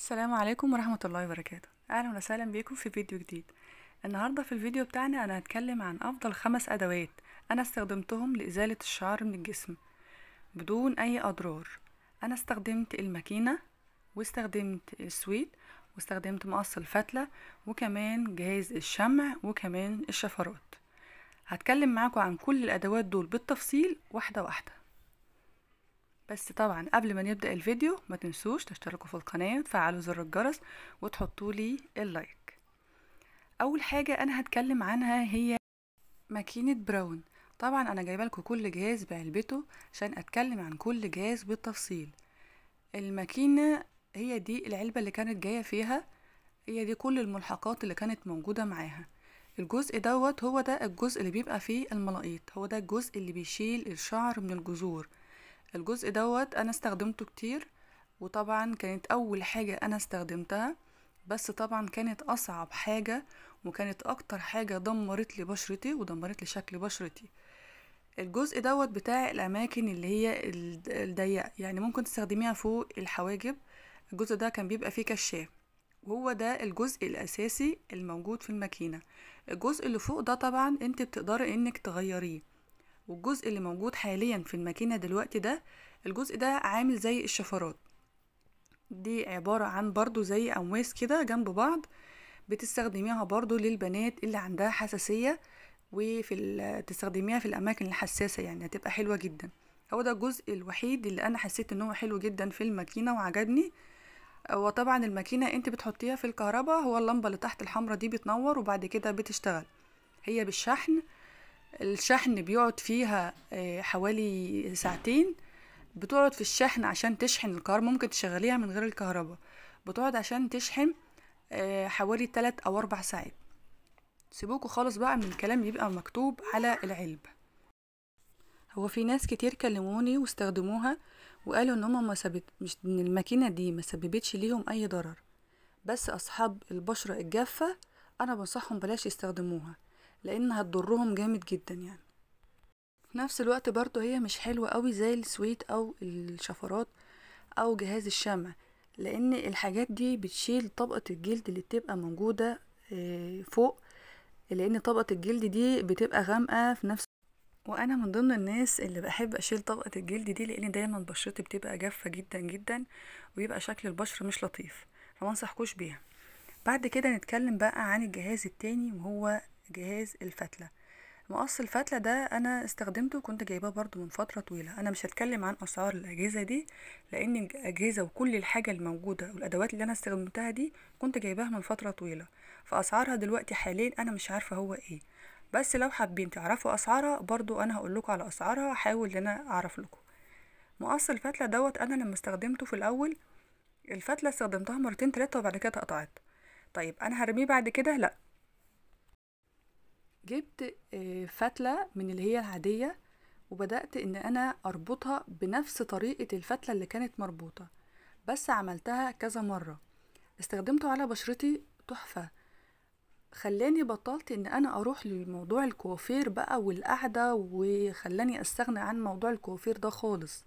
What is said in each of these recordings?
السلام عليكم ورحمة الله وبركاته أهلا وسهلا بيكم في فيديو جديد النهاردة في الفيديو بتاعنا أنا هتكلم عن أفضل خمس أدوات أنا استخدمتهم لإزالة الشعر من الجسم بدون أي أضرار أنا استخدمت الماكينة واستخدمت السويت واستخدمت مقص الفتلة وكمان جهاز الشمع وكمان الشفرات هتكلم معاكم عن كل الأدوات دول بالتفصيل واحدة واحدة بس طبعا قبل ما نبدأ الفيديو ما تنسوش تشتركوا في القناة وتفعلوا زر الجرس وتحطوا لي اللايك أول حاجة أنا هتكلم عنها هي ماكينة براون طبعا أنا جايبة لكم كل جهاز بعلبته عشان أتكلم عن كل جهاز بالتفصيل الماكينة هي دي العلبة اللي كانت جاية فيها هي دي كل الملحقات اللي كانت موجودة معاها الجزء دوت هو ده الجزء اللي بيبقى فيه الملاقيط هو ده الجزء اللي بيشيل الشعر من الجذور الجزء دوت انا استخدمته كتير وطبعا كانت اول حاجة انا استخدمتها بس طبعا كانت اصعب حاجة وكانت اكتر حاجة دمرت لي بشرتي ودمرت لي شكل بشرتي الجزء دوت بتاع الاماكن اللي هي الضيقة يعني ممكن تستخدميها فوق الحواجب الجزء ده كان بيبقى فيه كشاف وهو ده الجزء الاساسي الموجود في الماكينة الجزء اللي فوق ده طبعا انت بتقدري انك تغيريه والجزء اللي موجود حاليا في الماكينة دلوقتي ده الجزء ده عامل زي الشفرات دي عبارة عن برضو زي أمواس كده جنب بعض بتستخدميها برضو للبنات اللي عندها حساسية وفي تستخدميها في الأماكن الحساسة يعني هتبقى حلوة جدا هو ده الجزء الوحيد اللي أنا حسيت إنه حلو جدا في الماكينة وعجبني وطبعا الماكينة انت بتحطيها في الكهرباء هو اللمبة اللي تحت الحمرة دي بتنور وبعد كده بتشتغل هي بالشحن الشحن بيقعد فيها آه، حوالي ساعتين بتقعد في الشحن عشان تشحن الكهرباء ممكن تشغليها من غير الكهرباء بتقعد عشان تشحن آه، حوالي تلات او اربع ساعات سيبوكوا خالص بقى من الكلام يبقى مكتوب على العلب هو في ناس كتير كلموني واستخدموها وقالوا ان هما ما سبت مش ان الماكينه دي ما سببتش ليهم اي ضرر بس اصحاب البشره الجافه انا بنصحهم بلاش يستخدموها لان هتضرهم جامد جدا يعني في نفس الوقت برضو هي مش حلوة قوي زي السويت او الشفرات او جهاز الشمع لان الحاجات دي بتشيل طبقة الجلد اللي بتبقى موجودة آه، فوق لان طبقة الجلد دي بتبقى غامقة في نفس وانا من ضمن الناس اللي بحب اشيل طبقة الجلد دي لان دايما بشرتي بتبقى جافة جدا جدا ويبقى شكل البشرة مش لطيف فمنصحكوش بيها بعد كده نتكلم بقى عن الجهاز التاني وهو جهاز الفتلة مقص الفتلة ده أنا استخدمته كنت جايباه برضو من فترة طويلة أنا مش هتكلم عن أسعار الأجهزة دي لأن الأجهزة وكل الحاجة الموجودة والأدوات اللي أنا استخدمتها دي كنت جايباها من فترة طويلة فأسعارها دلوقتي حاليا أنا مش عارفة هو إيه بس لو حابين تعرفوا أسعارها برضو أنا هقول لكم على أسعارها وحاول إن أنا أعرف لكم مقص الفتلة دوت أنا لما استخدمته في الأول الفتلة استخدمتها مرتين تلاتة وبعد كده اتقطعت طيب أنا هرميه بعد كده لأ جبت آه، فتلة من اللي هي العادية وبدأت إن أنا أربطها بنفس طريقة الفتلة اللي كانت مربوطة بس عملتها كذا مرة استخدمته على بشرتي تحفة خلاني بطلت ان انا اروح لموضوع الكوافير بقى والقعدة وخلاني استغنى عن موضوع الكوافير ده خالص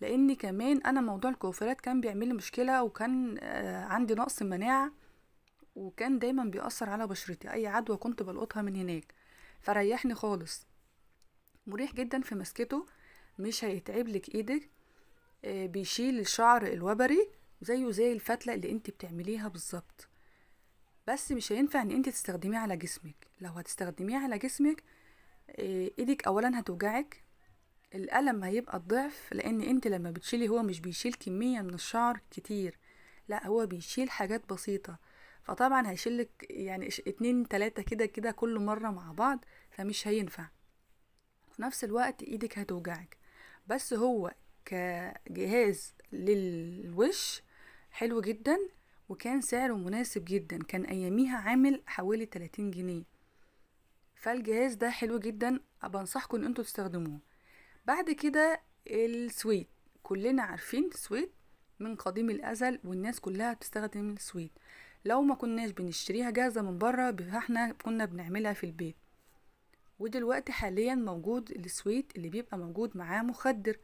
لان كمان انا موضوع الكوافيرات كان بيعمل مشكلة وكان آه، عندي نقص مناعة وكان دايما بيأثر على بشرتي أي عدوى كنت بلقطها من هناك فريحني خالص مريح جدا في مسكته مش هيتعب لك ايدك آه، بيشيل الشعر الوبري زيه زي الفتلة اللي انت بتعمليها بالظبط بس مش هينفع ان انت تستخدميه على جسمك لو هتستخدميه على جسمك آه، ايدك اولا هتوجعك الألم هيبقى الضعف لأن أنت لما بتشيلي هو مش بيشيل كمية من الشعر كتير لا هو بيشيل حاجات بسيطة فطبعا هيشلك يعني اتنين تلاتة كده كده كل مرة مع بعض فمش هينفع في نفس الوقت ايدك هتوجعك بس هو كجهاز للوش حلو جدا وكان سعره مناسب جدا كان اياميها عامل حوالي 30 جنيه فالجهاز ده حلو جدا بنصحكم ان انتوا تستخدموه بعد كده السويت كلنا عارفين السويت من قديم الازل والناس كلها بتستخدم السويت لو ما كناش بنشتريها جاهزة من بره احنا كنا بنعملها في البيت ودلوقتي حاليا موجود السويت اللي بيبقى موجود معاه مخدر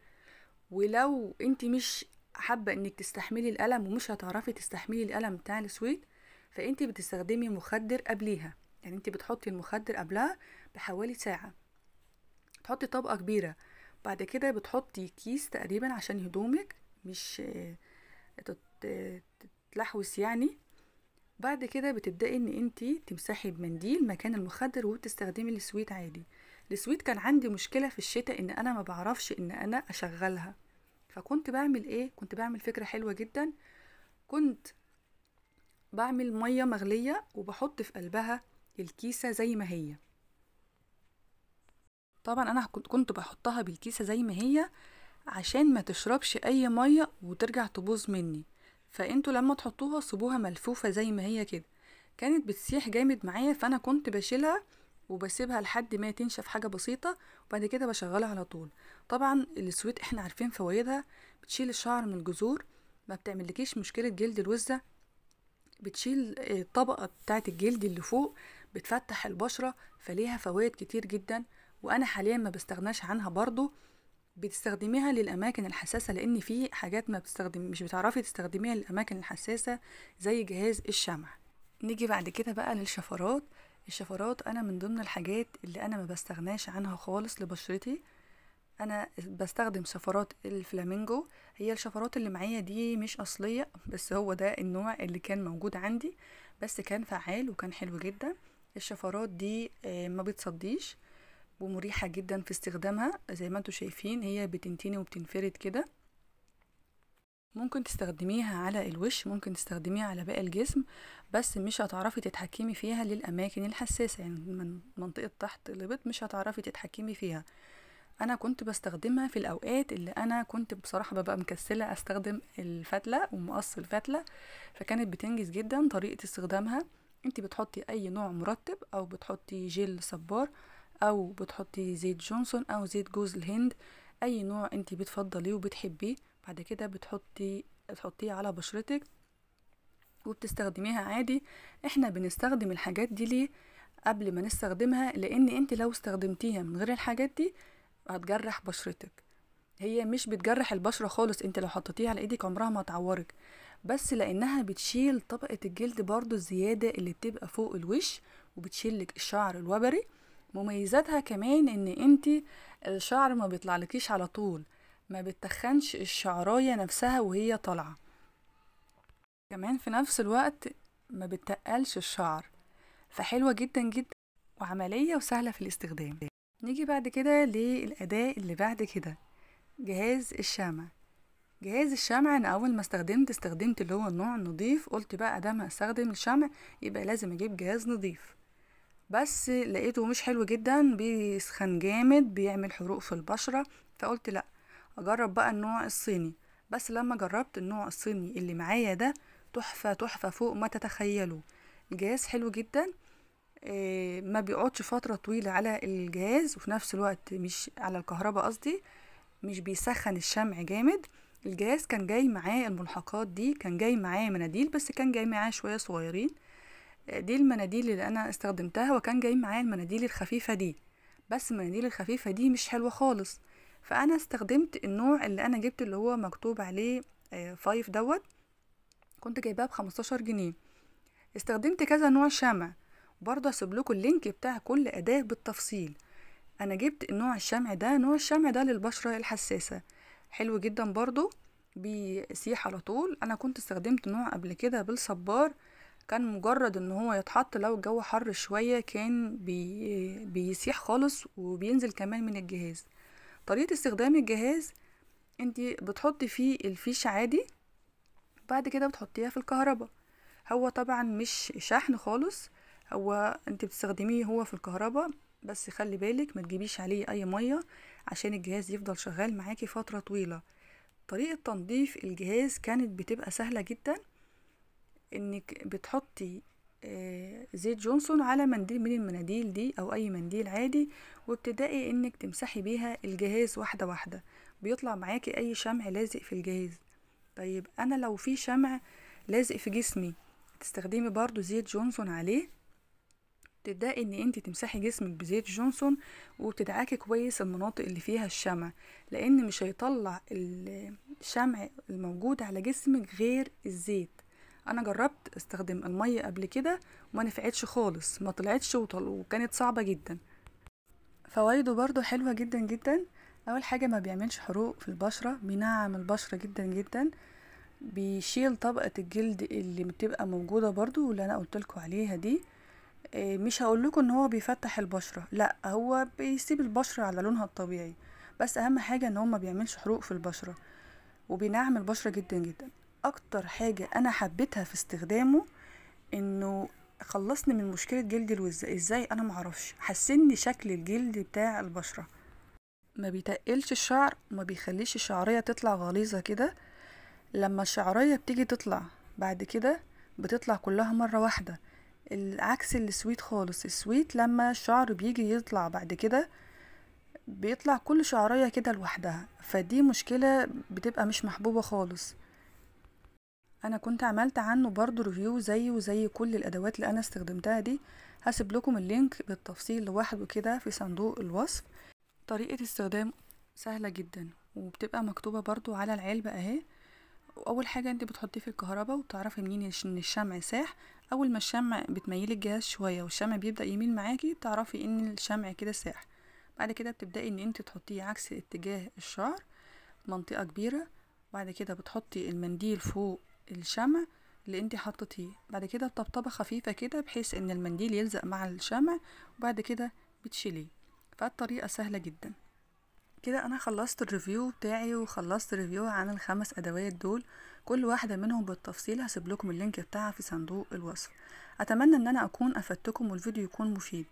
ولو انت مش حابة انك تستحملي الألم ومش هتعرفي تستحملي الألم بتاع السويت فانت بتستخدمي مخدر قبليها يعني انت بتحطي المخدر قبلها بحوالي ساعة تحطي طبقة كبيرة بعد كده بتحطي كيس تقريبا عشان هدومك مش تتلحوس يعني بعد كده بتبدأي ان انت تمسحي بمنديل مكان المخدر وتستخدمي السويت عادي السويت كان عندي مشكلة في الشتاء ان انا ما بعرفش ان انا اشغلها فكنت بعمل ايه كنت بعمل فكرة حلوة جدا كنت بعمل مية مغلية وبحط في قلبها الكيسة زي ما هي طبعا انا كنت بحطها بالكيسة زي ما هي عشان ما تشربش اي مية وترجع تبوظ مني فانتوا لما تحطوها سيبوها ملفوفه زي ما هي كده كانت بتسيح جامد معايا فانا كنت بشيلها وبسيبها لحد ما تنشف حاجه بسيطه وبعد كده بشغلها على طول طبعا السويت احنا عارفين فوائدها بتشيل الشعر من الجذور ما بتعملكيش مشكله جلد الوزه بتشيل الطبقه بتاعت الجلد اللي فوق بتفتح البشره فليها فوائد كتير جدا وانا حاليا ما بستغناش عنها برضو بتستخدميها للاماكن الحساسه لان في حاجات ما بتستخدم مش بتعرفي تستخدميها للاماكن الحساسه زي جهاز الشمع نيجي بعد كده بقى للشفرات الشفرات انا من ضمن الحاجات اللي انا ما بستغناش عنها خالص لبشرتي انا بستخدم شفرات الفلامينجو هي الشفرات اللي معايا دي مش اصليه بس هو ده النوع اللي كان موجود عندي بس كان فعال وكان حلو جدا الشفرات دي آه، ما بتصديش ومريحة جدا في استخدامها زي ما انتوا شايفين هي بتنتني وبتنفرد كده ممكن تستخدميها على الوش ممكن تستخدميها على باقي الجسم بس مش هتعرفي تتحكمي فيها للأماكن الحساسة يعني من منطقة تحت الابط مش هتعرفي تتحكمي فيها انا كنت بستخدمها في الاوقات اللي انا كنت بصراحه ببقى مكسله استخدم الفتله ومقص الفتله فكانت بتنجز جدا طريقه استخدامها انت بتحطي اي نوع مرطب او بتحطي جيل صبار او بتحطي زيت جونسون او زيت جوز الهند اي نوع انت بتفضليه وبتحبيه بعد كده بتحطي تحطيه على بشرتك وبتستخدميها عادي احنا بنستخدم الحاجات دي ليه قبل ما نستخدمها لان انت لو استخدمتيها من غير الحاجات دي هتجرح بشرتك هي مش بتجرح البشره خالص انت لو حطيتيها على ايدك عمرها ما هتعورك بس لانها بتشيل طبقه الجلد برضو الزياده اللي بتبقى فوق الوش وبتشيلك الشعر الوبري مميزاتها كمان ان انت الشعر ما بيطلعلكيش على طول ما بتخنش الشعراية نفسها وهي طالعة كمان في نفس الوقت ما بتقلش الشعر فحلوة جدا جدا وعملية وسهلة في الاستخدام نيجي بعد كده للأداء اللي بعد كده جهاز الشمع جهاز الشمع انا اول ما استخدمت استخدمت اللي هو النوع النظيف قلت بقى ما استخدم الشمع يبقى لازم اجيب جهاز نظيف بس لقيته مش حلو جدا بيسخن جامد بيعمل حروق في البشرة فقلت لا اجرب بقى النوع الصيني بس لما جربت النوع الصيني اللي معايا ده تحفة تحفة فوق ما تتخيلوا الجهاز حلو جدا آه، ما بيقعدش فترة طويلة على الجهاز وفي نفس الوقت مش على الكهرباء قصدي مش بيسخن الشمع جامد الجهاز كان جاي معاه الملحقات دي كان جاي معاه مناديل بس كان جاي معاه شوية صغيرين دي المناديل اللي انا استخدمتها وكان جاي معايا المناديل الخفيفه دي بس المناديل الخفيفه دي مش حلوه خالص فانا استخدمت النوع اللي انا جبت اللي هو مكتوب عليه فايف آه، دوت كنت جايباه بخمستاشر جنيه استخدمت كذا نوع شمع برضه هسيب لكم اللينك بتاع كل اداه بالتفصيل انا جبت نوع الشمع ده نوع الشمع ده للبشره الحساسه حلو جدا برضه بيسيح على طول انا كنت استخدمت نوع قبل كده بالصبار كان مجرد ان هو يتحط لو الجو حر شوية كان بي بيسيح خالص وبينزل كمان من الجهاز طريقة استخدام الجهاز انت بتحطي فيه الفيش عادي بعد كده بتحطيها في الكهرباء هو طبعا مش شحن خالص هو انت بتستخدميه هو في الكهرباء بس خلي بالك ما تجيبيش عليه اي ميه عشان الجهاز يفضل شغال معاكي فتره طويله طريقه تنظيف الجهاز كانت بتبقى سهله جدا انك بتحطي آه، زيت جونسون على منديل من المناديل دي او اي منديل عادي وابتدائي انك تمسحي بيها الجهاز واحدة واحدة بيطلع معاكي اي شمع لازق في الجهاز طيب انا لو في شمع لازق في جسمي تستخدمي برضو زيت جونسون عليه تبدأي ان انت تمسحي جسمك بزيت جونسون وبتدعكي كويس المناطق اللي فيها الشمع لان مش هيطلع الشمع الموجود على جسمك غير الزيت انا جربت استخدم المية قبل كده وما نفعتش خالص ما طلعتش وكانت صعبة جدا فوائده برضو حلوة جدا جدا اول حاجة ما بيعملش حروق في البشرة بينعم البشرة جدا جدا بيشيل طبقة الجلد اللي بتبقى موجودة برضو واللي انا قلتلكوا عليها دي آه، مش هقولكوا ان هو بيفتح البشرة لا هو بيسيب البشرة على لونها الطبيعي بس اهم حاجة ان هو ما بيعملش حروق في البشرة وبينعم البشرة جدا جدا اكتر حاجة انا حبيتها في استخدامه انه خلصني من مشكلة جلد الوز ازاي انا معرفش حسني شكل الجلد بتاع البشرة ما بيتقلش الشعر وما بيخليش الشعرية تطلع غليظة كده لما الشعرية بتيجي تطلع بعد كده بتطلع كلها مرة واحدة العكس السويت خالص السويت لما الشعر بيجي يطلع بعد كده بيطلع كل شعرية كده لوحدها فدي مشكلة بتبقى مش محبوبة خالص انا كنت عملت عنه برضو ريفيو زيه وزي كل الادوات اللي انا استخدمتها دي هسيب لكم اللينك بالتفصيل لوحده كده في صندوق الوصف طريقة استخدام سهلة جدا وبتبقى مكتوبة برضو على العلبة اهي اول حاجة انت بتحطيه في الكهرباء وبتعرفي منين ان الشمع ساح اول ما الشمع بتميلي الجهاز شوية والشمع بيبدأ يميل معاكي تعرفي ان الشمع كده ساح بعد كده بتبدأي ان انت تحطيه عكس اتجاه الشعر منطقة كبيرة بعد كده بتحطي المنديل فوق الشمع اللي انت حطيتيه بعد كده بطبطبه خفيفه كده بحيث ان المنديل يلزق مع الشمع وبعد كده بتشيليه فالطريقه سهله جدا كده انا خلصت الريفيو بتاعي وخلصت ريفيو عن الخمس ادوات دول كل واحده منهم بالتفصيل هسيب لكم اللينك بتاعها في صندوق الوصف اتمنى ان انا اكون افدتكم والفيديو يكون مفيد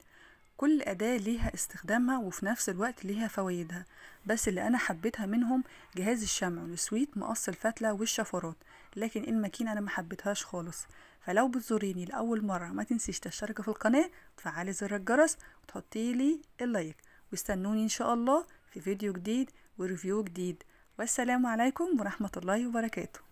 كل أداة ليها استخدامها وفي نفس الوقت ليها فوائدها بس اللي أنا حبيتها منهم جهاز الشمع والسويت مقص الفتلة والشفرات لكن الماكينة أنا ما حبيتهاش خالص فلو بتزوريني لأول مرة ما تنسيش تشتركي في القناة وتفعلي زر الجرس وتحطي لي اللايك واستنوني إن شاء الله في فيديو جديد وريفيو جديد والسلام عليكم ورحمة الله وبركاته